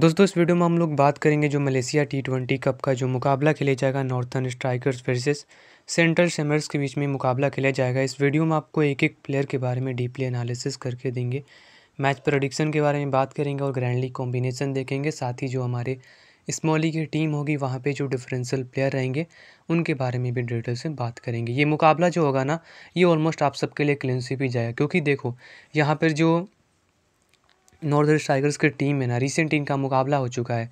दोस्तों इस वीडियो में हम लोग बात करेंगे जो मलेशिया टी ट्वेंटी कप का जो मुकाबला खेला जाएगा नॉर्थन स्ट्राइकर्स वर्सेस सेंट्रल सेमर्स के बीच में मुकाबला खेला जाएगा इस वीडियो में आपको एक एक प्लेयर के बारे में डीपली एनालिसिस करके देंगे मैच प्रोडिक्शन के बारे में बात करेंगे और ग्रैंडली कॉम्बिनेशन देखेंगे साथ ही जो हमारे स्मॉली की टीम होगी वहाँ पे जो डिफरेंशियल प्लेयर रहेंगे उनके बारे में भी डिटेल से बात करेंगे ये मुकाबला जो होगा ना ये ऑलमोस्ट आप सबके लिए क्लिनसी भी जाएगा क्योंकि देखो यहाँ पर जो नॉर्थ ईस्ट टाइगर्स की टीम में ना रिसेंट इनका मुकाबला हो चुका है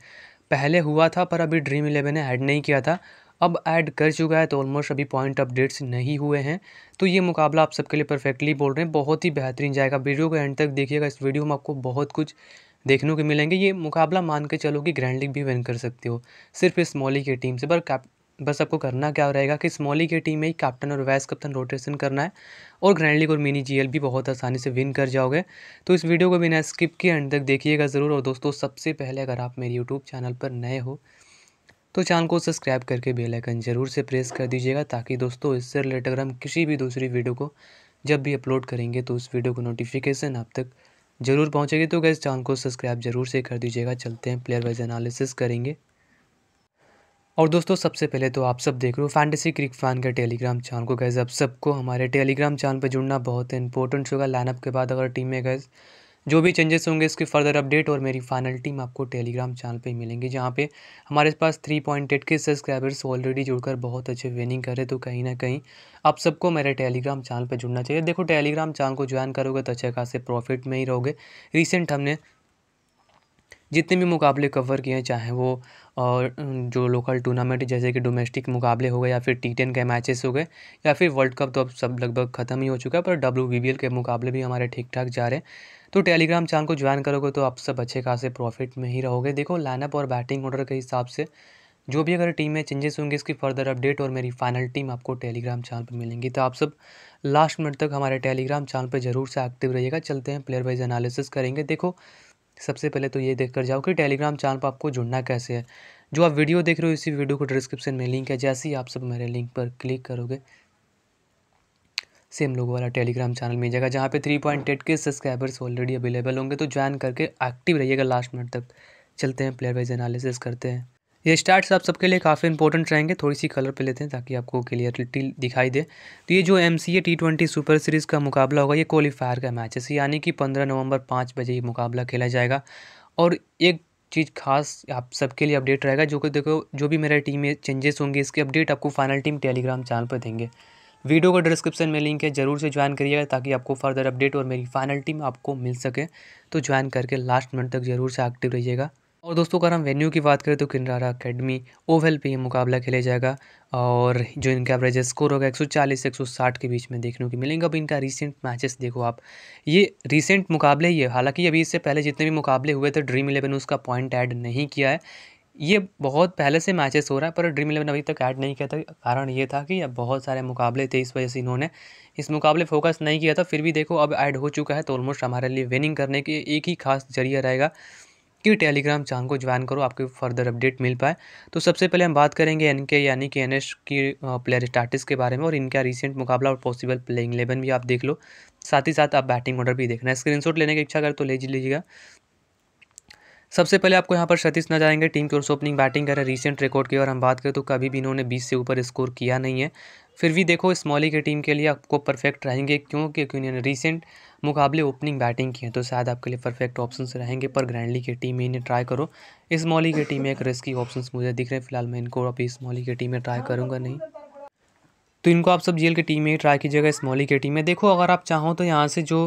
पहले हुआ था पर अभी ड्रीम इलेवन ने ऐड नहीं किया था अब ऐड कर चुका है तो ऑलमोस्ट अभी पॉइंट अपडेट्स नहीं हुए हैं तो ये मुकाबला आप सबके लिए परफेक्टली बोल रहे हैं बहुत ही बेहतरीन जाएगा वीडियो को एंड तक देखिएगा इस वीडियो में आपको बहुत कुछ देखने को मिलेंगे ये मुकाबला मान के चलो कि ग्रैंड लीग भी विन कर सकते हो सिर्फ इस मॉली की टीम से पर बस आपको करना क्या रहेगा कि स्मॉली की टीम में ही कैप्टन और वाइस कैप्टन रोटेशन करना है और ग्रैंड लीग और मिनी जीएल भी बहुत आसानी से विन कर जाओगे तो इस वीडियो को बिना स्किप किए एंड तक देखिएगा ज़रूर और दोस्तों सबसे पहले अगर आप मेरे यूट्यूब चैनल पर नए हो तो चैनल को सब्सक्राइब करके बेल आइकन ज़रूर से प्रेस कर दीजिएगा ताकि दोस्तों इससे रिलेटेड अगर हम किसी भी दूसरी वीडियो को जब भी अपलोड करेंगे तो उस वीडियो को नोटिफिकेशन आप तक ज़रूर पहुँचेगी तो गैस चैनल को सब्सक्राइब जरूर से कर दीजिएगा चलते हैं प्लेयर वाइज एनालिसिस करेंगे और दोस्तों सबसे पहले तो आप सब देख रहे हो फैंटेसी क्रिक फैन के टेलीग्राम चैनल को गैस अब सबको हमारे टेलीग्राम चैनल पर जुड़ना बहुत इंपॉर्टेंट होगा लाइनअप के बाद अगर टीम में गैस जो भी चेंजेस होंगे इसके फर्दर अपडेट और मेरी फाइनल टीम आपको टेलीग्राम चैनल पे मिलेंगे जहाँ पे हमारे पास three point eight K subscribers already जुड़कर बहुत अच्छे विनिंग कर रहे तो कहीं ना कहीं आप सबको मेरे टेलीग्राम चैनल पे जुड़ना चाहिए देखो टेलीग्राम चैनल को ज्वाइन करोगे तो अच्छे खासे प्रॉफिट में ही रहोगे रिसेंट हमने जितने भी मुकाबले कवर किए हैं चाहे वो और जो लोकल टूर्नामेंट जैसे कि डोमेस्टिक मुकाबले हो गए या फिर टी टेन के मैचेस हो गए या फिर वर्ल्ड कप तो अब सब लगभग ख़त्म ही हो चुका है पर डब्ल्यू बी बी एल के मुकाबले भी हमारे ठीक ठाक जा रहे हैं तो टेलीग्राम चैनल को ज्वाइन करोगे तो आप सब अच्छे खासे प्रॉफिट में ही रहोगे देखो लाइनअप और बैटिंग ऑर्डर के हिसाब से जो भी अगर टीम में चेंजेस होंगे इसकी फर्दर अपडेट और मेरी फाइनल टीम आपको टेलीग्राम चैनल पर मिलेंगी तो आप सब लास्ट मिनट तक हमारे टेलीग्राम चैनल पर जरूर से एक्टिव रहिएगा चलते हैं प्लेयर वाइज एनालिसिस करेंगे देखो सबसे पहले तो ये देख कर जाओ कि टेलीग्राम चैनल पर आपको जुड़ना कैसे है जो आप वीडियो देख रहे हो इसी वीडियो को डिस्क्रिप्शन में लिंक है जैसे ही आप सब मेरे लिंक पर क्लिक करोगे सेम लोगों वाला टेलीग्राम चैनल मिल जाएगा जहाँ पे three point eight K subscribers already available होंगे तो ज्वाइन करके एक्टिव रहिएगा लास्ट मिनट तक चलते हैं प्लेयर वाइज एनालिसिस करते हैं ये स्टार्ट्स आप सबके लिए काफ़ी इंपॉर्टेंट रहेंगे थोड़ी सी कलर पे लेते हैं ताकि आपको क्लियरिटी दिखाई दे तो ये जो M C A T twenty super series का मुकाबला होगा ये क्वालिफायर का मैच है यानी कि पंद्रह नवंबर पाँच बजे ये मुकाबला खेला जाएगा और एक चीज़ खास आप सबके लिए अपडेट रहेगा जो कि देखो जो भी मेरे टीम में चेंजेस होंगे इसके अपडेट आपको फाइनल टीम टेलीग्राम चैनल पर देंगे वीडियो का डिस्क्रिप्शन में लिंक है ज़रूर से ज्वाइन करिएगा ताकि आपको फर्दर अपडेट और मेरी फाइनल टीम आपको मिल सके तो ज्वाइन करके लास्ट मिनट तक ज़रूर से एक्टिव रहिएगा और दोस्तों अगर हम वेन्यू की बात करें तो किनारा अकेडमी ओवल पे ये मुकाबला खेला जाएगा और जो इनका एवरेज स्कोर होगा 140 से 160 के बीच में देखने को मिलेंगे अब इनका रिसेंट मैचेस देखो आप ये रिसेंट मुकाबले ही है हालांकि अभी इससे पहले जितने भी मुकाबले हुए थे ड्रीम इलेवन उसका पॉइंट ऐड नहीं किया है ये बहुत पहले से मैचेस हो रहा है पर ड्रीम इलेवन अभी तक ऐड नहीं किया था कारण ये था कि अब बहुत सारे मुकाबले थे इस वजह से इन्होंने इस मुकाबले फोकस नहीं किया था फिर भी देखो अब ऐड हो चुका है तो ऑलमोस्ट हमारे लिए विनिंग करने के एक ही खास जरिया रहेगा कि टेलीग्राम चैनल को ज्वाइन करो आपको फर्दर अपडेट मिल पाए तो सबसे पहले हम बात करेंगे एन के यानी कि एन एस की प्लेयर स्टार्टिस के बारे में और इनका रिसेंट मुकाबला और पॉसिबल प्लेइंग इलेवन भी आप देख लो साथ ही साथ आप बैटिंग ऑर्डर भी देखना है स्क्रीनशॉट लेने की इच्छा कर तो ले लीजिएगा सबसे पहले आपको यहाँ पर सतीश नजर आएंगे टीम की ओर से ओपनिंग बैटिंग कर रहे रिसेंट रिकॉर्ड की अगर हम बात करें तो कभी भी इन्होंने बीस से ऊपर स्कोर किया नहीं है फिर भी देखो स्मॉली e की टीम के लिए आपको परफेक्ट रहेंगे क्यों क्योंकि इन्होंने रिसेंट मुकाबले ओपनिंग बैटिंग की है तो शायद आपके लिए परफेक्ट ऑप्शन रहेंगे पर ग्रैंडली की टीम में इन्हें ट्राई करो स्मॉली e की टीम में एक रिस्की ऑप्शन मुझे दिख रहे हैं फिलहाल मैं इनको अभी स्मॉली e की टीम में ट्राई करूँगा नहीं तो इनको आप सब जेल के टीम में ट्राई कीजिएगा स्मॉली के टीम में देखो अगर आप चाहो तो यहाँ से जो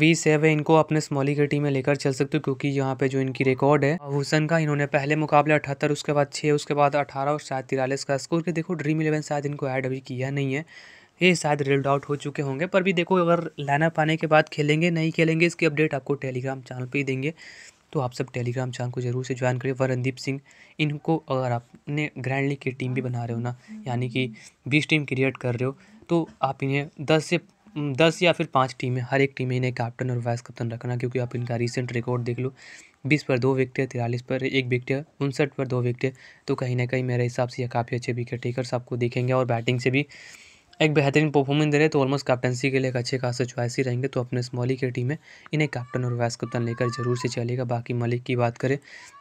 वी सेव है इनको अपने स्मॉली के टीम में लेकर चल सकते हो क्योंकि यहाँ पे जो इनकी रिकॉर्ड है हुसन का इन्होंने पहले मुकाबले अठहत्तर उसके बाद छः उसके बाद अठारह और शायद तिरालीस का स्कोर के देखो ड्रीम इलेवन शायद इनको ऐड अभी किया नहीं है ये शायद रिल्ड आउट हो चुके होंगे पर भी देखो अगर लाइनअप आने के बाद खेलेंगे नहीं खेलेंगे इसकी अपडेट आपको टेलीग्राम चैनल पर ही देंगे तो आप सब टेलीग्राम चैनल को जरूर से ज्वाइन करिए वरणदीप सिंह इनको अगर आपने ग्रैंड लीग की टीम भी बना रहे हो ना यानी कि बीस टीम क्रिएट कर रहे हो तो आप इन्हें दस से दस या फिर पाँच टीमें हर एक टीम में इन्हें कैप्टन और वाइस कैप्टन रखना क्योंकि आप इनका रिसेंट रिकॉर्ड देख लो बीस पर दो है तिरालीस पर एक है उनसठ पर दो है तो कहीं ना कहीं मेरे हिसाब से यह काफ़ी अच्छे विकेट टेकर्स आपको देखेंगे और बैटिंग से भी एक बेहतरीन परफॉर्मेंस दे रहे तो ऑलमोस्ट कैप्टनसी के लिए एक अच्छे खासे चॉइस ही रहेंगे तो अपने स्मॉली की टीम में इन्हें कैप्टन और वैस कप्तान लेकर जरूर से चलेगा बाकी मलिक की बात करें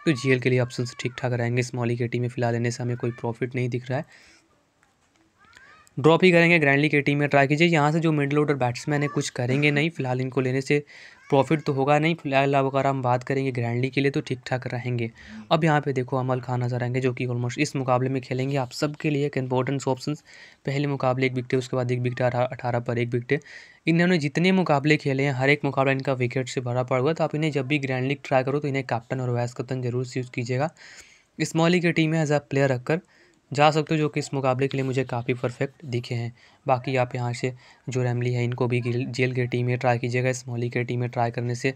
तो जीएल के लिए ऑप्शन ठीक ठाक रहेंगे स्मॉली की टीम में फिलहाल इन्हें से हमें कोई प्रॉफिट नहीं दिख रहा है ड्रॉप ही करेंगे ग्रैंडली के टीम में ट्राई कीजिए यहाँ से जो मिडिल ऑर्डर बैट्समैन है कुछ करेंगे नहीं फिलहाल इनको लेने से प्रॉफिट तो होगा नहीं फिलहाल अगर हम बात करेंगे ग्रैंडली के लिए तो ठीक ठाक रहेंगे अब यहाँ पे देखो अमल खान नजर आएंगे जो कि ऑलमोस्ट इस मुकाबले में खेलेंगे आप सबके लिए एक इंपॉर्टेंट ऑप्शन पहले मुकाबले एक विकटे उसके बाद एक विकटे अठारह पर एक विकटे इन्होंने जितने मुकाबले खेले हैं हर एक मुकाबला इनका विकेट से भरा पड़ हुआ तो आप इन्हें जब भी ग्रैंड लीग ट्राई करो तो इन्हें कैप्टन और वैस कैप्टन जरूर यूज़ कीजिएगा स्मॉली की टीम में एज अ प्लेयर रखकर जा सकते हो जो कि इस मुकाबले के लिए मुझे काफ़ी परफेक्ट दिखे हैं बाकी आप यहाँ से जो रैमली है इनको भी जेल के टीम में ट्राई कीजिएगा इस मोली के टीम में ट्राई करने से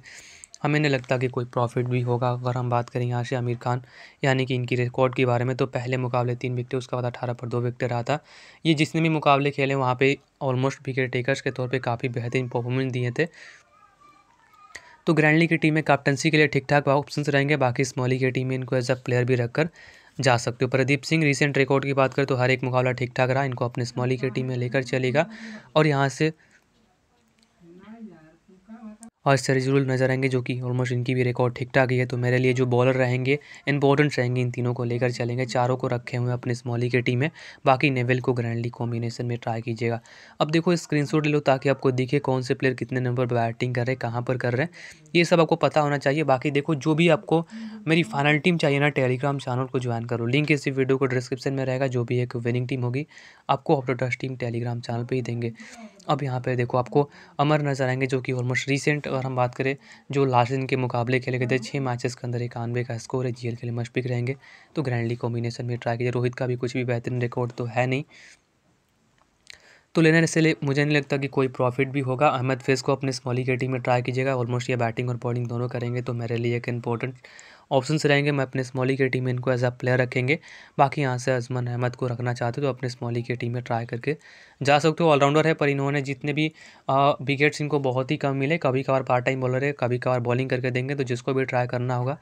हमें नहीं लगता कि कोई प्रॉफिट भी होगा अगर हम बात करें यहाँ से आमिर खान यानी कि इनकी रिकॉर्ड के बारे में तो पहले मुकाबले तीन विकटें उसका बाद अठारह पर दो विकटें रहा था ये जितने भी मुकाबले खेले वहाँ पर ऑलमोस्ट विकेट टेकर्स के तौर पर काफ़ी बेहतरीन परफॉर्मेंस दिए थे तो ग्रैंडली की टीम में कैप्टनसी के लिए ठीक ठाक ऑप्शन रहेंगे बाकी स्मॉली की टीम में इनको एज अ प्लेयर भी रखकर जा सकते हो प्रदीप सिंह रिसेंट रिकॉर्ड की बात करें तो हर एक मुकाबला ठीक ठाक रहा इनको अपने स्मॉली के टीम में लेकर चलेगा और यहाँ से और सरीज नज़र आएंगे जो कि ऑलमोस्ट इनकी भी रिकॉर्ड ठीक ठाक ही है तो मेरे लिए जो बॉलर रहेंगे इंपॉर्टेंट रहेंगे इन तीनों को लेकर चलेंगे चारों को रखे हुए अपने स्मॉली की टीम में बाकी नेवल को ग्रैंडली कॉम्बिनेशन में ट्राई कीजिएगा अब देखो स्क्रीन ले लो ताकि आपको दिखे कौन से प्लेयर कितने नंबर पर बैटिंग कर रहे हैं कहाँ पर कर रहे हैं ये सब आपको पता होना चाहिए बाकी देखो जो भी आपको मेरी फाइनल टीम चाहिए ना टेलीग्राम चैनल को ज्वाइन करो लिंक इसी वीडियो को डिस्क्रिप्शन में रहेगा जो भी एक विनिंग टीम होगी आपको ऑप्टोडस्ट टीम टेलीग्राम चैनल पर ही देंगे अब यहाँ पे देखो आपको अमर नज़र आएंगे जो कि ऑलमोस्ट रिसेंट अगर हम बात करें जो लास्ट दिन के मुकाबले खेले गए थे छः मैचेस के अंदर इक्यानवे का स्कोर है जीएल के लिए मशपिक रहेंगे तो ग्रैंडली कॉम्बिनेशन में ट्राई कीजिए रोहित का भी कुछ भी बेहतरीन रिकॉर्ड तो है नहीं तो लेने से ले मुझे नहीं लगता कि कोई प्रॉफिट भी होगा अहमद फेस को अपने स्मॉली के टीम में ट्राई कीजिएगा ऑलमोस्ट ये बैटिंग और बॉलिंग दोनों करेंगे तो मेरे लिए एक इम्पोर्टेंट ऑप्शन रहेंगे मैं अपने स्मॉली के टीम में इनको एज अ प्लेयर रखेंगे बाकी यहाँ से अजमन अहमद को रखना चाहते हो तो अपने स्मॉली की टीम में ट्राई करके जा सकते हो ऑलराउंडर है पर इन्होंने जितने भी विकेट्स इनको बहुत ही कम मिले कभी कभार पार्ट टाइम बॉलर है कभी कभार बॉलिंग करके देंगे तो जिसको भी ट्राई करना होगा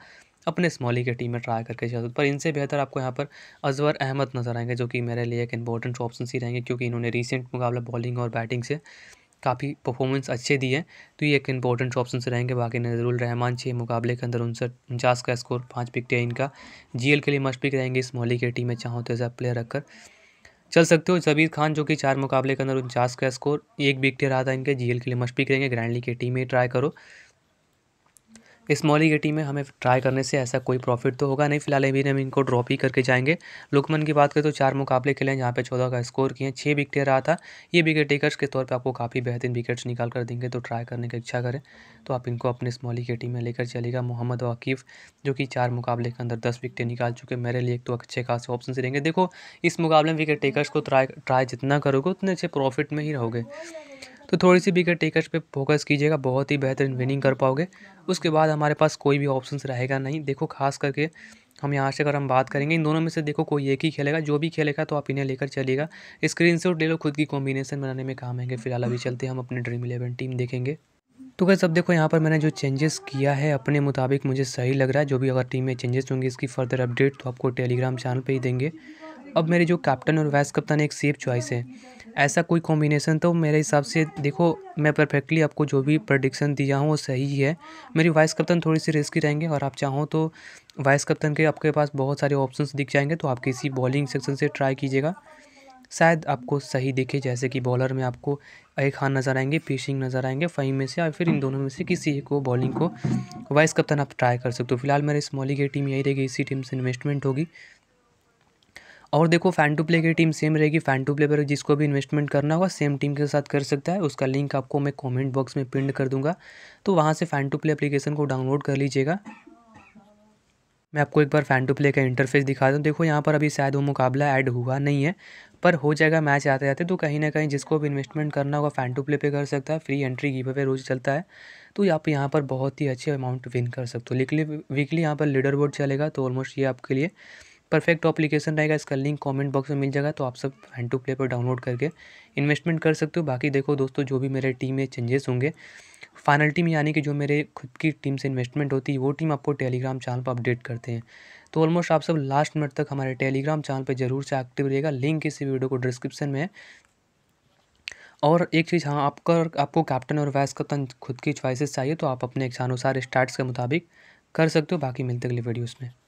अपने स्मॉली के टीम में ट्राई करके जा सकते पर इनसे बेहतर आपको यहाँ पर अजवर अहमद नज़र आएंगे जो कि मेरे लिए एक इंपॉर्टेंट ऑप्शन ही रहेंगे क्योंकि इन्होंने रिसेंट मुकाबला बॉलिंग और बैटिंग से काफ़ी परफॉर्मेंस अच्छे दिए तो ये एक इंपॉर्टेंट ऑप्शन से रहेंगे बाकी नजरुल रहमान छः मुकाबले के अंदर उनसठ उनचास का स्कोर पाँच विकटें इनका जीएल के लिए मस्ट पिक रहेंगे इस मोहली के टीम में चाहो तो ऐसा प्लेयर रखकर चल सकते हो जबीर खान जो कि चार मुकाबले के अंदर उनचास का स्कोर एक विकटें रहा था इनके जी के लिए मस्ट पिक रहेंगे ग्रैंडली की टीम में ट्राई करो इस मॉली गेटी में हमें ट्राई करने से ऐसा कोई प्रॉफिट तो होगा नहीं फिलहाल अभी हम इनको ड्रॉप ही करके जाएंगे लुकमन की बात करें तो चार मुकाबले खेले हैं जहाँ पे चौदह का स्कोर किए हैं छः विकेटें रहा था ये विकेट टेकर्स के तौर पर आपको काफ़ी बेहतरीन विकेट्स निकाल कर देंगे तो ट्राई करने की इच्छा करें तो आप इनको अपने स्मॉली गेटी में लेकर चलेगा मोहम्मद वाकिफ़ जो कि चार मुकाबले के अंदर दस विकेटें निकाल चुके मेरे लिए तो अच्छे खासे ऑप्शन रहेंगे देखो इस मुकाबले में विकेट टेकर्स को ट्राई ट्राई जितना करोगे उतने अच्छे प्रॉफिट में ही रहोगे तो थोड़ी सी विकेट टेकर्स पे फोकस कीजिएगा बहुत ही बेहतरीन विनिंग कर पाओगे उसके बाद हमारे पास कोई भी ऑप्शन रहेगा नहीं देखो खास करके हम यहाँ से अगर हम बात करेंगे इन दोनों में से देखो कोई एक ही खेलेगा जो भी खेलेगा तो आप इन्हें लेकर चलिएगा स्क्रीन शॉट ले लो खुद की कॉम्बिनेशन बनाने में काम आएंगे फिलहाल अभी चलते हम अपने ड्रीम इलेवन टीम देखेंगे तो गए सब देखो यहाँ पर मैंने जो चेंजेस किया है अपने मुताबिक मुझे सही लग रहा है जो भी अगर टीम में चेंजेस होंगे इसकी फर्दर अपडेट तो आपको टेलीग्राम चैनल पर ही देंगे अब मेरे जो कैप्टन और वाइस कप्तान एक सेफ चॉइस है ऐसा कोई कॉम्बिनेशन तो मेरे हिसाब से देखो मैं परफेक्टली आपको जो भी प्रडिक्शन दिया हूँ वो सही है मेरी वाइस कप्तान थोड़ी सी रिस्की रहेंगे और आप चाहो तो वाइस कप्तान के आपके पास बहुत सारे ऑप्शंस दिख जाएंगे तो आप किसी बॉलिंग सेक्शन से ट्राई कीजिएगा शायद आपको सही दिखे जैसे कि बॉलर में आपको अ खान नज़र आएंगे फिशिंग नज़र आएंगे फहीम में से या फिर इन दोनों में से किसी एक को बॉलिंग को वाइस कप्तान आप ट्राई कर सकते हो फिलहाल मेरे स्मॉली की टीम यही रहेगी इसी टीम से इन्वेस्टमेंट होगी और देखो फैन टू प्ले की टीम सेम रहेगी फैन टू प्ले पर जिसको भी इन्वेस्टमेंट करना होगा सेम टीम के साथ कर सकता है उसका लिंक आपको मैं कमेंट बॉक्स में पिंड कर दूंगा तो वहाँ से फ़ैन टू प्ले एप्लीकेशन को डाउनलोड कर लीजिएगा मैं आपको एक बार फ़ैन टू प्ले का इंटरफेस दिखा दूँ देखो यहाँ पर अभी शायद वो मुकाबला ऐड हुआ नहीं है पर हो जाएगा मैच आते जाते तो कहीं ना कहीं जिसको भी इन्वेस्टमेंट करना होगा फ़ैन टू प्ले पे कर सकता है फ्री एंट्री गिव पे रोज़ चलता है तो आप यहाँ पर बहुत ही अच्छे अमाउंट विन कर सकते हो वीकली वीकली यहाँ पर लीडर बोर्ड चलेगा तो ऑलमोस्ट ये आपके लिए परफेक्ट एप्लीकेशन रहेगा इसका लिंक कमेंट बॉक्स में मिल जाएगा तो आप सब हैंड टू प्ले पर डाउनलोड करके इन्वेस्टमेंट कर सकते हो बाकी देखो दोस्तों जो भी मेरे टीम में चेंजेस होंगे फाइनल टीम यानी कि जो मेरे खुद की टीम से इन्वेस्टमेंट होती है वो टीम आपको टेलीग्राम चैनल पर अपडेट करते हैं तो ऑलमोस्ट आप सब लास्ट मिनट तक हमारे टेलीग्राम चैनल पर जरूर से एक्टिव रहेगा लिंक इसी वीडियो को डिस्क्रिप्शन में है और एक चीज़ हाँ आपका आपको कैप्टन और वाइस कप्तान खुद की च्वाइसेस चाहिए तो आप अपने इच्छानुसार स्टार्ट्स के मुताबिक कर सकते हो बाकी मिलते अगले वीडियोज़ में